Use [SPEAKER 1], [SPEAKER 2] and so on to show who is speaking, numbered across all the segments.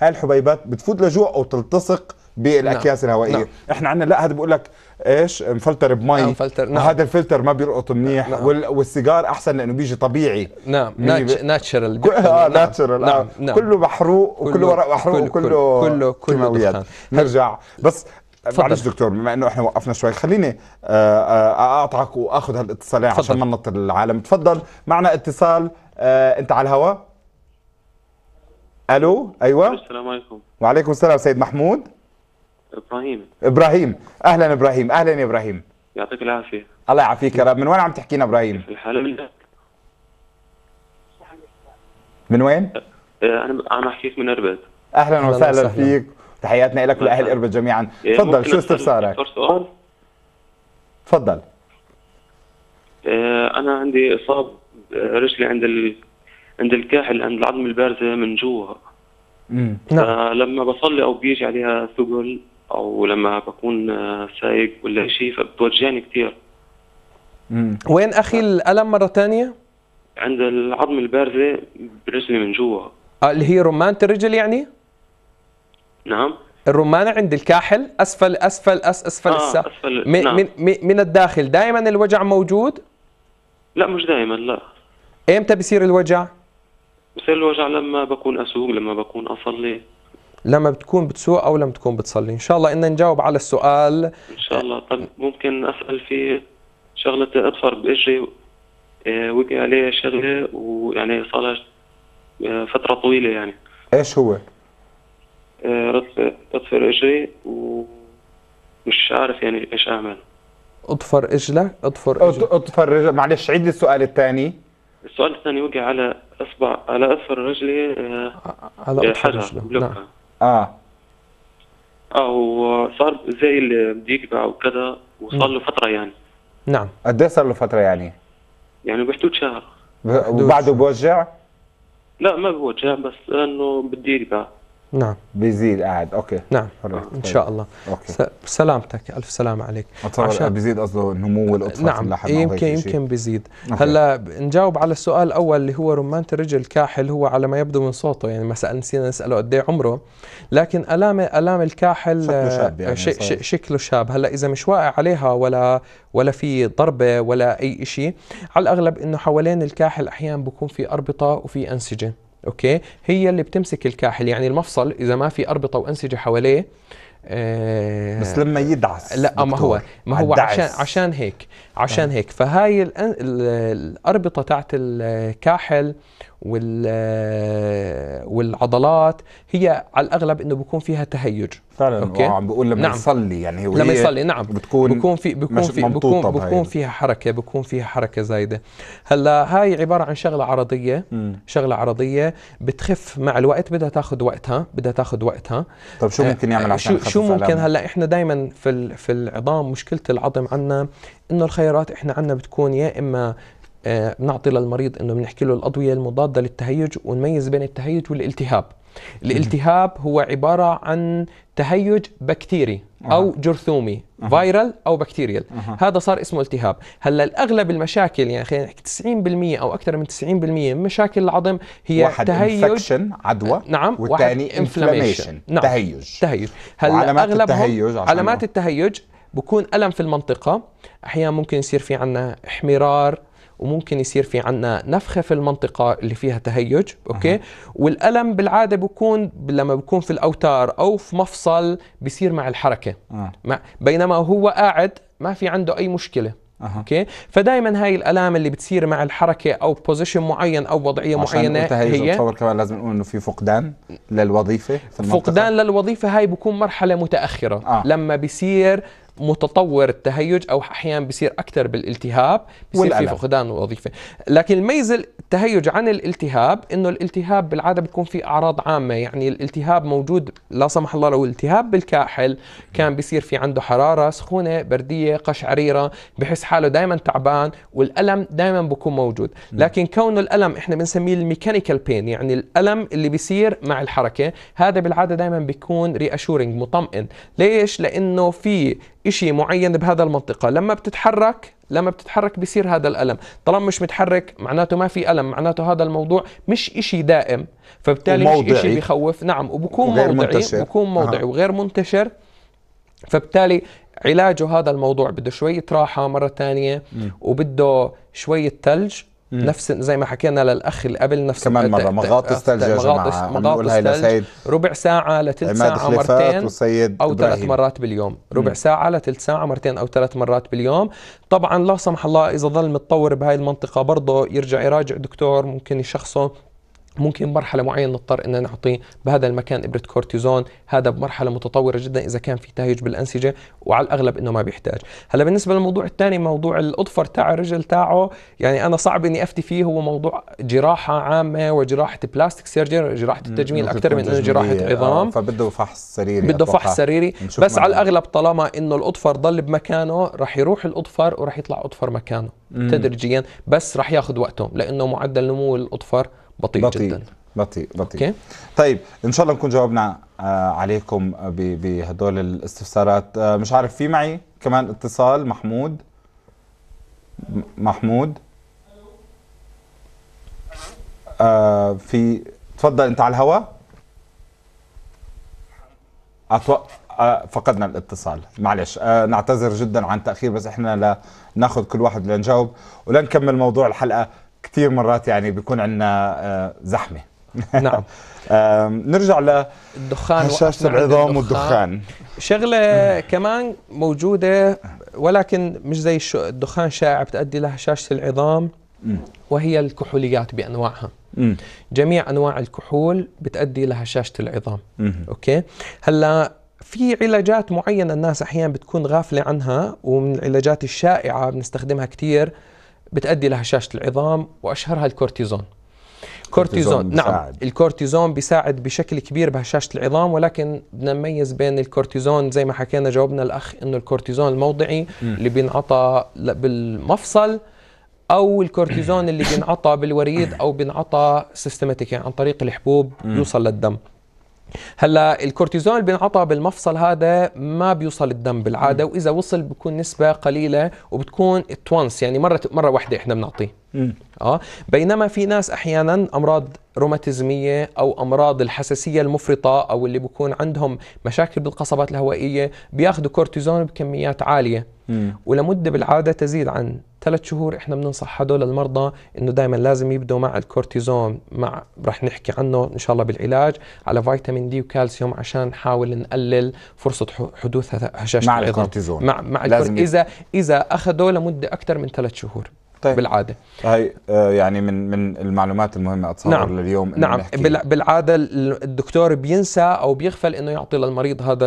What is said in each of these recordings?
[SPEAKER 1] هاي الحبيبات بتفوت لجوع او تلتصق بالاكياس نعم. الهوائيه نعم. احنا عندنا لا هذا بقول لك ايش مفلتر بمي آه، نعم نعم. هذا الفلتر ما بيرقط منيح نعم. وال... والسيجار احسن لانه بيجي طبيعي
[SPEAKER 2] نعم ناتش... ناتشرال كل... اه ناتشرال نعم. آه. نعم. نعم.
[SPEAKER 1] كله محروق وكله, وكله ورق محروق كله وكله كله كله, كله نرجع بس فضل. معلش دكتور بما انه احنا وقفنا شوي خليني آه، آه، اقاطعك واخذ هالاتصالين عشان ما ننط العالم تفضل معنا اتصال انت على الهواء الو ايوه
[SPEAKER 3] السلام عليكم
[SPEAKER 1] وعليكم السلام سيد محمود ابراهيم ابراهيم اهلا ابراهيم اهلا يا ابراهيم
[SPEAKER 3] يعطيك العافيه
[SPEAKER 1] الله يعافيك يا رب من وين عم تحكينا ابراهيم في الحلب من وين
[SPEAKER 3] آه، انا عم احكيك من اربد اهلا وسهلا فيك
[SPEAKER 1] تحياتنا لك ولاهل اربد جميعا إيه، تفضل شو استفسارك تفضل
[SPEAKER 3] آه، انا عندي اصاب آه، رجلي عند عند الكاحل عند العظم البارزه من جوا نعم لما بصلي او بيجي عليها ثقل او لما بكون آه، سايق ولا شيء فبتوجعني كثير
[SPEAKER 2] وين اخي الالم مره ثانيه؟
[SPEAKER 3] عند العظم البارزه برجلي من جوا
[SPEAKER 2] آه، اللي هي رمانه الرجل يعني؟ نعم الرمانة عند الكاحل أسفل أسفل أس أسفل آه الساق أسفل من, نعم. من, من الداخل دائما الوجع موجود؟
[SPEAKER 3] لا مش دائما لا
[SPEAKER 2] إمتى بصير الوجع؟
[SPEAKER 3] بصير الوجع لما بكون اسوق لما بكون اصلي
[SPEAKER 2] لما بتكون بتسوق او لما تكون بتصلي ان شاء الله ان نجاوب على السؤال ان
[SPEAKER 3] شاء الله طب ممكن اسال في شغله اظفر باجري آه، وقع عليه شغله ويعني صار فتره طويله يعني ايش هو اظفر آه، اجري ومش عارف يعني ايش اعمل
[SPEAKER 1] اضفر اجلك اضفر اجلك اضفر رجلك معلش عيد السؤال الثاني
[SPEAKER 3] السؤال الثاني وقع على اصبع على اصفر رجلي آه،
[SPEAKER 1] على حاجه بلوكها نعم. اه
[SPEAKER 3] اه وصار زي الديكبع وكذا وصار له فتره يعني
[SPEAKER 1] نعم قد ايه صار له فتره يعني؟
[SPEAKER 3] يعني بحدود شهر وبعده بوجع؟ لا ما بوجع بس انه بدي يرجع
[SPEAKER 1] نعم
[SPEAKER 2] بيزيد قاعد اوكي نعم حرية. ان طيب. شاء الله أوكي. سلامتك الف سلام عليك
[SPEAKER 1] عشان... بيزيد قصده النمو الاطفال نعم يمكن يمكن
[SPEAKER 2] بيزيد أوكي. هلا نجاوب على السؤال الاول اللي هو رمانه الرجل كاحل هو على ما يبدو من صوته يعني مثلا نسينا نساله قد إيه عمره لكن الام الام الكاحل شكله شاب يعني آه، شكله شاب هلا اذا مش واقع عليها ولا ولا في ضربه ولا اي شيء على الاغلب انه حوالين الكاحل احيانا بكون في اربطه وفي انسجه اوكي هي اللي بتمسك الكاحل يعني المفصل اذا ما في اربطه وانسجه حواليه آه بس لما يدعس لا ما هو ما هو عشان عشان هيك عشان آه. هيك فهاي الاربطه تاعت الكاحل آه، والعضلات هي على الاغلب انه بيكون فيها تهيج فعلا أوكي؟ آه، عم بقول لما نعم. يصلي يعني هو لما يصلي نعم بتكون بكون في بكون في بكون, بكون فيها حركه بكون فيها حركه زايده هلا هاي عباره عن شغله عرضيه م. شغله عرضيه بتخف مع الوقت بدها تاخذ وقتها بدها تاخذ وقتها طيب شو آه، ممكن يعمل عشان شو, شو ممكن هلا احنا دائما في في العظام مشكله العظم عندنا انه الخيارات احنا عندنا بتكون يا اما بنعطي آه، للمريض انه بنحكي له الادويه المضاده للتهيج ونميز بين التهيج والالتهاب الالتهاب هو عباره عن تهيج بكتيري او جرثومي فايرال او بكتيريال هذا صار اسمه التهاب هلا الاغلب المشاكل يعني خلينا نحكي 90% او اكثر من 90% من مشاكل العظم هي واحد تهيج انفكشن عدوى آه، نعم والثاني انفلاميشن نعم. تهيج تهيج هلا اغلب التهيج علامات التهيج بكون الم في المنطقه احيانا ممكن يصير في عندنا احمرار وممكن يصير في عندنا نفخه في المنطقه اللي فيها تهيج اوكي أه. والالم بالعاده بكون لما بكون في الاوتار او في مفصل بصير مع الحركه أه. بينما هو قاعد ما في عنده اي مشكله اوكي فدائما هاي الالام اللي بتصير مع الحركه او بوزيشن معين او وضعيه معينه عشان هي بتصور
[SPEAKER 1] كمان لازم نقول انه في فقدان للوظيفه
[SPEAKER 2] في المنطقة. فقدان للوظيفه هاي بكون مرحله متاخره آه. لما بصير متطور التهيج او احيانا بصير اكثر بالالتهاب بصير في فقدان وظيفه لكن الميزه التهيج عن الالتهاب انه الالتهاب بالعاده بيكون في اعراض عامه يعني الالتهاب موجود لا سمح الله لو التهاب بالكاحل كان بصير في عنده حراره سخونه برديه قشعريره بحس حاله دائما تعبان والالم دائما بكون موجود لكن كونه الالم احنا بنسميه الميكانيكال بين يعني الالم اللي بيصير مع الحركه هذا بالعاده دائما بيكون رياشورنج مطمئن ليش لانه في شيء معين بهذا المنطقة لما بتتحرك لما بتتحرك بيصير هذا الألم طالما مش متحرك معناته ما في ألم معناته هذا الموضوع مش إشي دائم فبالتالي وموضعي. مش إشي بخوف نعم وبكون موضعي منتشر. بكون موضعي أه. وغير منتشر فبالتالي علاجه هذا الموضوع بده شوية راحة مرة ثانية وبده شوية ثلج مم. نفس زي ما حكينا للاخ اللي قبل نفس كمان مره مغاطس آه، ثلج يا جماعه مغاطس ثلج ربع ساعه لثلث ساعه مرتين والسيد او ثلاث مرات باليوم ربع مم. ساعه لثلث ساعه مرتين او ثلاث مرات باليوم طبعا لا سمح الله اذا ظل متطور بهاي المنطقه برضه يرجع يراجع دكتور ممكن يشخصه ممكن مرحلة معينة نضطر ان نعطي بهذا المكان ابرة كورتيزون، هذا بمرحلة متطورة جدا اذا كان في تهيج بالانسجة وعلى الاغلب انه ما بيحتاج، هلا بالنسبة للموضوع الثاني موضوع الاظفر تاع الرجل تاعه يعني انا صعب اني افتي فيه هو موضوع جراحة عامة وجراحة بلاستيك سيرجر، جراحة التجميل اكثر من انه جراحة آه، عظام
[SPEAKER 1] فبده فحص سريري بده فحص سريري بس على الاغلب
[SPEAKER 2] طالما انه الاظفر ضل بمكانه رح يروح الاظفر ورح يطلع اظفر مكانه تدريجيا بس رح ياخذ وقته لانه معدل نمو
[SPEAKER 1] الاظفر بطيء, بطيء جدا بطيء بطيء okay. طيب ان شاء الله نكون جاوبنا آه، عليكم بهدول الاستفسارات آه، مش عارف في معي كمان اتصال محمود محمود آه في تفضل انت على الهواء أتو... آه فقدنا الاتصال معلش آه نعتذر جدا عن تاخير بس احنا لناخذ كل واحد لنجاوب ولنكمل موضوع الحلقه كثير مرات يعني بيكون عندنا آه، زحمه نعم نرجع ل الدخان هشاشة العظام والدخان شغلة كمان موجودة
[SPEAKER 2] ولكن مش زي الدخان شائع بتأدي لها شاشه العظام وهي الكحوليات بأنواعها جميع أنواع الكحول بتأدي لهشاشة العظام أوكي هلا في علاجات معينة الناس أحيانا بتكون غافلة عنها ومن العلاجات الشائعة بنستخدمها كثير بتؤدي لهشاشة العظام وأشهرها الكورتيزون كورتيزون نعم الكورتيزون بيساعد بشكل كبير بهشاشة العظام ولكن بدنا نميز بين الكورتيزون زي ما حكينا جاوبنا الأخ إنه الكورتيزون الموضعي م. اللي بينعطى بالمفصل او الكورتيزون اللي بينعطى بالوريد او بينعطى سيستماتيك يعني عن طريق الحبوب م. يوصل للدم هلا الكورتيزون اللي بينعطى بالمفصل هذا ما بيوصل الدم بالعاده واذا وصل بيكون نسبه قليله وبتكون توانس يعني مره مره واحده احنا بنعطيه اه بينما في ناس احيانا امراض روماتيزميه او امراض الحساسيه المفرطه او اللي بيكون عندهم مشاكل بالقصبات الهوائيه بياخذوا كورتيزون بكميات عاليه م. ولمده بالعاده تزيد عن ثلاث شهور احنا بننصح هدول المرضى انه دائما لازم يبدوا مع الكورتيزون مع رح نحكي عنه ان شاء الله بالعلاج على فيتامين دي وكالسيوم عشان نحاول نقلل فرصه حدوث هشاشه مع الكورتيزون مع مع لازم الكورت... اذا اذا اخذوا لمده اكثر من ثلاث شهور
[SPEAKER 1] طيب. بالعاده هاي آه، يعني من من المعلومات المهمه اتصور نعم. لليوم نعم نحكي. بالعاده الدكتور بينسى او
[SPEAKER 2] بيغفل انه يعطي للمريض هذا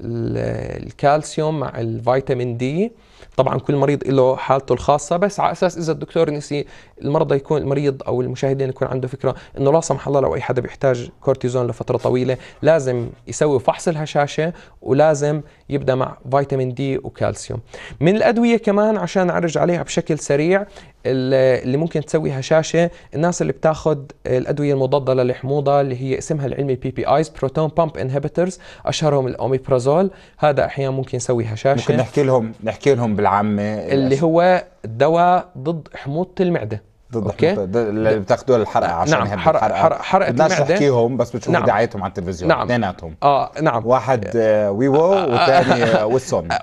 [SPEAKER 2] الكالسيوم مع الفيتامين دي طبعا كل مريض له حالته الخاصه بس على اساس اذا الدكتور نسي المرضى يكون المريض او المشاهدين يكون عنده فكره انه لا سمح الله لو اي حدا بيحتاج كورتيزون لفتره طويله لازم يسوي فحص الهشاشه ولازم يبدا مع فيتامين دي وكالسيوم من الادويه كمان عشان نعرج عليها بشكل سريع اللي ممكن تسوي هشاشه الناس اللي بتاخذ الادويه المضاده للحموضه اللي هي اسمها العلمي بي بي ايز بروتون بامب انهبيترز اشهرهم الاوميبرازول هذا احيانا ممكن يسوي هشاشه ممكن نحكي لهم نحكي لهم بالعامه اللي هو دواء ضد حموضه المعده ضد اوكي اللي
[SPEAKER 1] بتاخدوها الحرقه عشان نعم حرق حرق حرق حرق الناس تحكيهم بس بتشوف نعم. دعايتهم على التلفزيون نعم اثنيناتهم اه نعم واحد آه وي وو آه،, آه والثاني آه, آه، والسون آه،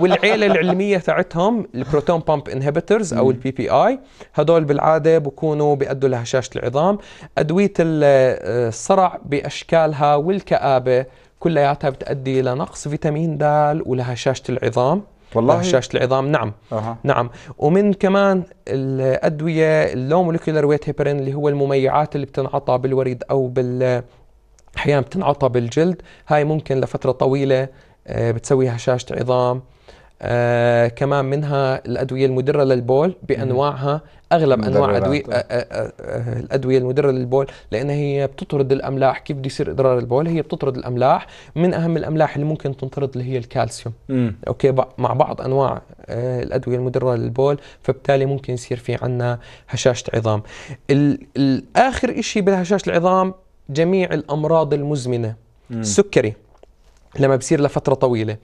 [SPEAKER 1] والعيله
[SPEAKER 2] العلميه تاعتهم البروتون بامب انهبيترز او البي بي اي هدول بالعاده بكونوا بيأدوا لهشاشه العظام ادويه الصرع باشكالها والكابه كلياتها بتؤدي لنقص فيتامين د ولهشاشه العظام والله هشاشه العظام نعم أه. نعم ومن كمان الادويه اللو مولكيولر ويت هيبرين اللي هو المميعات اللي بتنعطى بالوريد او بال احيانا بتنعطى بالجلد هاي ممكن لفتره طويله آه، بتسوي هشاشه عظام آه كمان منها الادويه المدره للبول بانواعها اغلب انواع ادويه آه. آه،, آه آه آه الادويه المدره للبول لانها هي بتطرد الاملاح كيف بده يصير اضرار البول هي بتطرد الاملاح من اهم الاملاح اللي ممكن تنطرد اللي هي الكالسيوم مم. اوكي مع بعض انواع آه الادويه المدره للبول فبالتالي ممكن يصير في عندنا هشاشه عظام الاخر شيء بالهشاشه العظام جميع الامراض المزمنه مم. السكري لما بصير لفتره طويله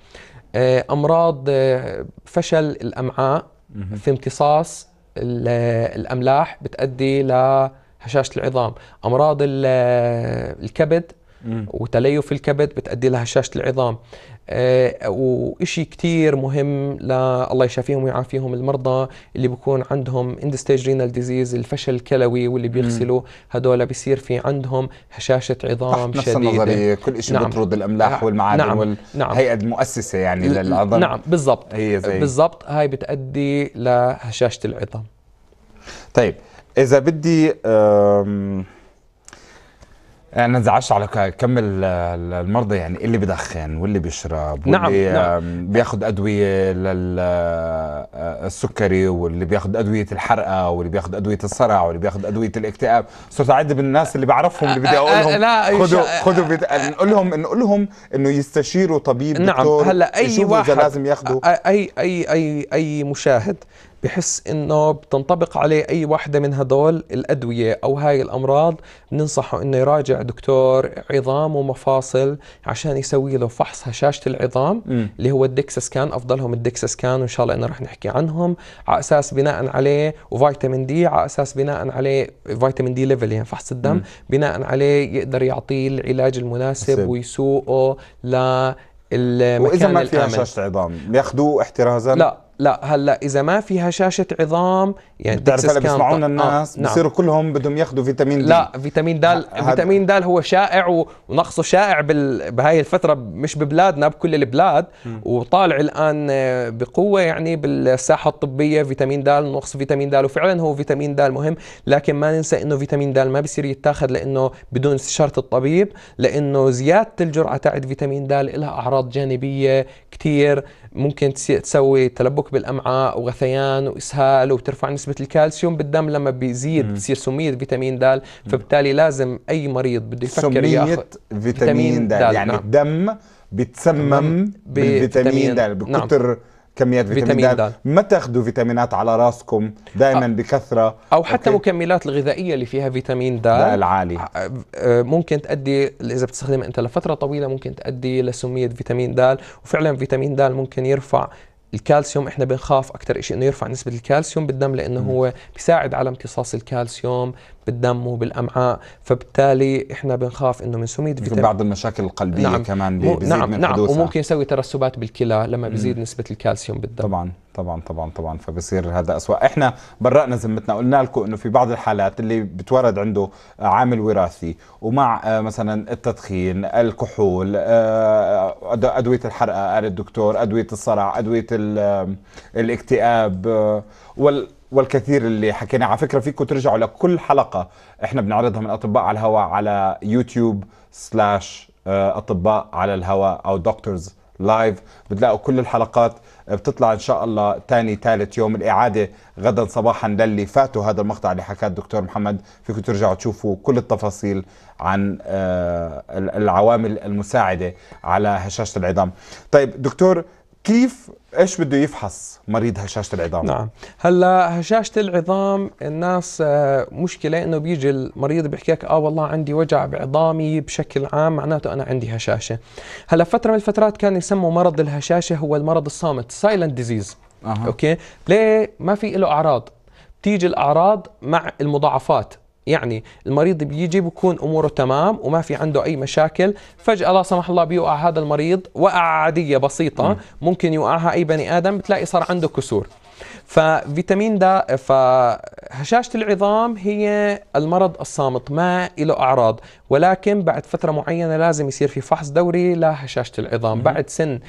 [SPEAKER 2] آه، امراض آه، فشل الامعاء في امتصاص الاملاح بتؤدي لهشاشه العظام امراض الكبد وتليف الكبد بتأدي لهشاشة العظام آه وإشي كتير مهم لا الله يشافيهم ويعافيهم المرضى اللي بيكون عندهم اندستيج رينال ديزيز الفشل الكلوي واللي بيغسلوا هدول بيصير في عندهم هشاشة عظام تحت نفس النظرية كل شيء نعم. بيطرد الأملاح آه، والمعادن نعم. والهيئة
[SPEAKER 1] نعم. المؤسسة يعني للعظم نعم بالضبط هي زي.
[SPEAKER 2] بالضبط هاي بتأدي لهشاشة العظام
[SPEAKER 1] طيب إذا بدي آه، انا انزعجت على كم المرضى يعني اللي بيدخن واللي بيشرب نعم واللي نعم. آه، بياخد ادويه للسكري آه، واللي بياخد ادويه الحرقه واللي بياخد ادويه الصرع واللي بياخد ادويه الاكتئاب صرت اعد بالناس اللي بعرفهم اللي بدي اقول لهم لا خدوا خدوا نقول لهم نقول لهم انه يستشيروا طبيب نعم دكتور هلا اي واحد لازم ياخده اي
[SPEAKER 2] اي اي اي مشاهد بحس انه بتنطبق عليه اي واحدة من هدول الادوية او هاي الامراض بننصحه انه يراجع دكتور عظام ومفاصل عشان يسوي له فحص هشاشة العظام م. اللي هو الدكسا سكان افضلهم الدكسا سكان وان شاء الله انه رح نحكي عنهم على اساس بناء عليه وفيتامين دي على اساس بناء عليه فيتامين دي ليفل يعني فحص الدم م. بناء عليه يقدر يعطيه العلاج المناسب حسب. ويسوقه ل المكان واذا ما في هشاشه
[SPEAKER 1] عظام بياخذوه احترازا لا
[SPEAKER 2] لا هلا اذا ما فيها شاشه عظام يعني بتعرف هلا بيسمعونا آه، الناس آه. نعم. بصيروا
[SPEAKER 1] كلهم بدهم ياخذوا
[SPEAKER 2] فيتامين د لا فيتامين د هاد... فيتامين د هو شائع ونقصه شائع بال... بهاي الفتره مش ببلادنا بكل البلاد م. وطالع الان آه، بقوه يعني بالساحه الطبيه فيتامين د نقص فيتامين د وفعلا هو فيتامين د مهم لكن ما ننسى انه فيتامين د ما بصير يتاخذ لانه بدون استشاره الطبيب لانه زياده الجرعه تاعت فيتامين د لها اعراض جانبيه كثير ممكن تسوي تلبك بالامعاء وغثيان واسهال وترفع نسبه الكالسيوم بالدم لما بيزيد بتصير سميه فيتامين د فبالتالي لازم اي مريض بده يفكر ياخذ فيتامين د يعني نعم.
[SPEAKER 1] الدم بتسمم بالفيتامين د بكثر نعم. كميات فيتامين, فيتامين د ما تاخذوا فيتامينات على راسكم دائما بكثره
[SPEAKER 2] او حتى أوكي. مكملات الغذائيه اللي فيها فيتامين د العالي ممكن تؤدي اذا بتستخدمها انت لفتره طويله ممكن تؤدي لسميه فيتامين د وفعلا فيتامين د ممكن يرفع الكالسيوم احنا بنخاف اكثر شيء انه يرفع نسبه الكالسيوم بالدم لانه هو بيساعد على امتصاص الكالسيوم بالدم وبالامعاء فبالتالي احنا بنخاف انه من سميد فيتامين بعض
[SPEAKER 1] المشاكل القلبيه نعم كمان بيزيد نعم من نعم حدوثها. وممكن يسوي ترسبات بالكلى لما بيزيد نسبه الكالسيوم بالدم طبعا طبعا طبعا طبعا فبصير هذا أسوأ احنا برأنا ذمتنا قلنا لكم انه في بعض الحالات اللي بتورد عنده عامل وراثي ومع آه، مثلا التدخين الكحول آه، ادويه الحرقه قال الدكتور ادويه الصرع ادويه الاكتئاب آه، وال والكثير اللي حكينا على فكره فيكم ترجعوا لكل حلقه احنا بنعرضها من اطباء على الهواء على يوتيوب سلاش آه، اطباء على الهواء او دكتورز لايف بتلاقوا كل الحلقات بتطلع ان شاء الله ثاني ثالث يوم الاعاده غدا صباحا للي فاتوا هذا المقطع اللي حكاه الدكتور محمد فيكم ترجعوا تشوفوا كل التفاصيل عن آه، العوامل المساعده على هشاشه العظام طيب دكتور كيف ايش بده يفحص مريض هشاشه العظام؟ نعم،
[SPEAKER 2] هلا هشاشه العظام الناس آه، مشكله انه بيجي المريض بيحكي لك اه والله عندي وجع بعظامي بشكل عام معناته انا عندي هشاشه. هلا فتره من الفترات كان يسموا مرض الهشاشه هو المرض الصامت سايلنت ديزيز اوكي؟ ليه ما في له اعراض؟ بتيجي الاعراض مع المضاعفات يعني المريض بيجي بكون اموره تمام وما في عنده اي مشاكل فجاه لا سمح الله بيوقع هذا المريض وقعه عاديه بسيطه ممكن يوقعها اي بني ادم بتلاقي صار عنده كسور ففيتامين د فهشاشة العظام هي المرض الصامت ما له أعراض ولكن بعد فترة معينة لازم يصير في فحص دوري لهشاشة العظام بعد سن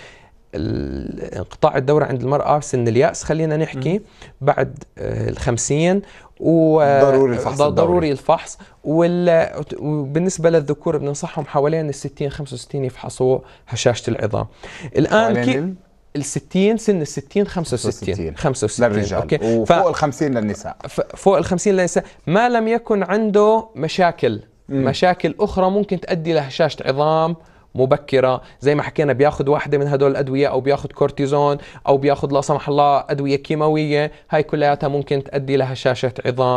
[SPEAKER 2] انقطاع الدورة عند المرأة سن اليأس خلينا نحكي بعد آه، الخمسين و ضروري الفحص ضروري الفحص وبالنسبه للذكور بننصحهم حوالين ال 60 65 يفحصوا هشاشه العظام الان كي ال 60 سن ال 60 65 65 للرجال أوكي. وفوق ف... ال 50 للنساء ف... فوق ال 50 للنساء ما لم يكن عنده مشاكل مم. مشاكل اخرى ممكن تؤدي لهشاشه عظام مبكره زي ما حكينا بياخذ واحده من هدول الادويه او بياخذ كورتيزون او بياخذ لا سمح الله ادويه كيماويه هاي كلياتها ممكن تؤدي لهشاشه عظام